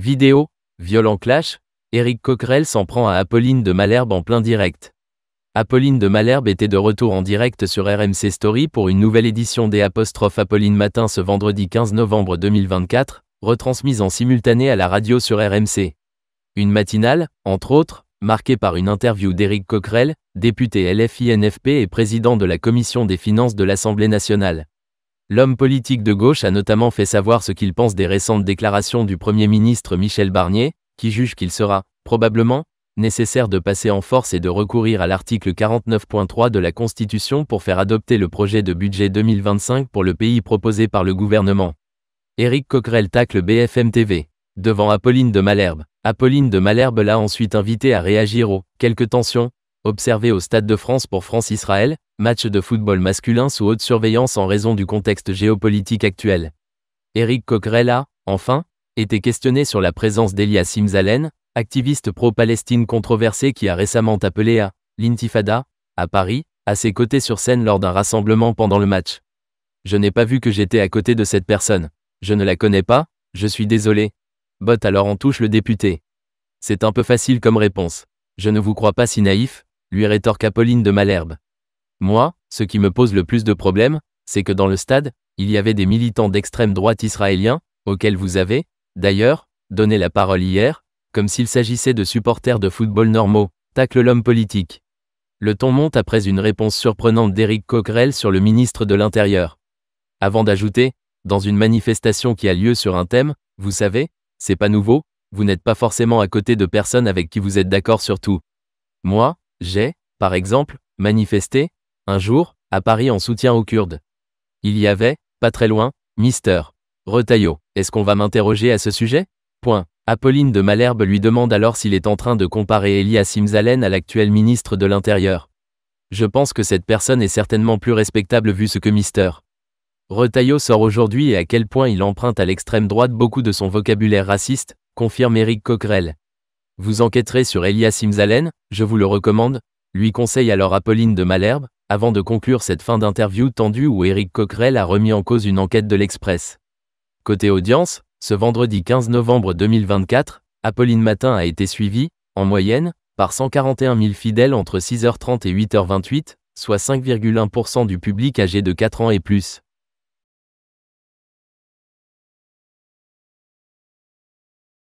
Vidéo, violent clash, Eric Coquerel s'en prend à Apolline de Malherbe en plein direct. Apolline de Malherbe était de retour en direct sur RMC Story pour une nouvelle édition des apostrophes Apolline Matin ce vendredi 15 novembre 2024, retransmise en simultané à la radio sur RMC. Une matinale, entre autres, marquée par une interview d'Éric Coquerel, député LFINFP et président de la Commission des finances de l'Assemblée nationale. L'homme politique de gauche a notamment fait savoir ce qu'il pense des récentes déclarations du Premier ministre Michel Barnier, qui juge qu'il sera, probablement, nécessaire de passer en force et de recourir à l'article 49.3 de la Constitution pour faire adopter le projet de budget 2025 pour le pays proposé par le gouvernement. Éric Coquerel tacle BFM TV. Devant Apolline de Malherbe. Apolline de Malherbe l'a ensuite invité à réagir aux quelques tensions observé au Stade de France pour France-Israël, match de football masculin sous haute surveillance en raison du contexte géopolitique actuel. Eric a, enfin, été questionné sur la présence d'Elia Simzalen, activiste pro-Palestine controversé qui a récemment appelé à l'intifada, à Paris, à ses côtés sur scène lors d'un rassemblement pendant le match. Je n'ai pas vu que j'étais à côté de cette personne. Je ne la connais pas, je suis désolé. Botte alors en touche le député. C'est un peu facile comme réponse. Je ne vous crois pas si naïf, lui rétorque Apolline de Malherbe. Moi, ce qui me pose le plus de problèmes, c'est que dans le stade, il y avait des militants d'extrême droite israéliens, auxquels vous avez, d'ailleurs, donné la parole hier, comme s'il s'agissait de supporters de football normaux, tacle l'homme politique. Le ton monte après une réponse surprenante d'Éric Coquerel sur le ministre de l'Intérieur. Avant d'ajouter, dans une manifestation qui a lieu sur un thème, vous savez, c'est pas nouveau, vous n'êtes pas forcément à côté de personnes avec qui vous êtes d'accord sur tout. Moi, j'ai, par exemple, manifesté, un jour, à Paris en soutien aux Kurdes. Il y avait, pas très loin, Mister. Retaillot. Est-ce qu'on va m'interroger à ce sujet Point. Apolline de Malherbe lui demande alors s'il est en train de comparer Elia Simzalen à l'actuel ministre de l'Intérieur. Je pense que cette personne est certainement plus respectable vu ce que Mister. Retaillot sort aujourd'hui et à quel point il emprunte à l'extrême droite beaucoup de son vocabulaire raciste, confirme Eric Coquerel. Vous enquêterez sur Elias Imzalen, je vous le recommande, lui conseille alors Apolline de Malherbe, avant de conclure cette fin d'interview tendue où Eric Coquerel a remis en cause une enquête de l'Express. Côté audience, ce vendredi 15 novembre 2024, Apolline Matin a été suivie, en moyenne, par 141 000 fidèles entre 6h30 et 8h28, soit 5,1% du public âgé de 4 ans et plus.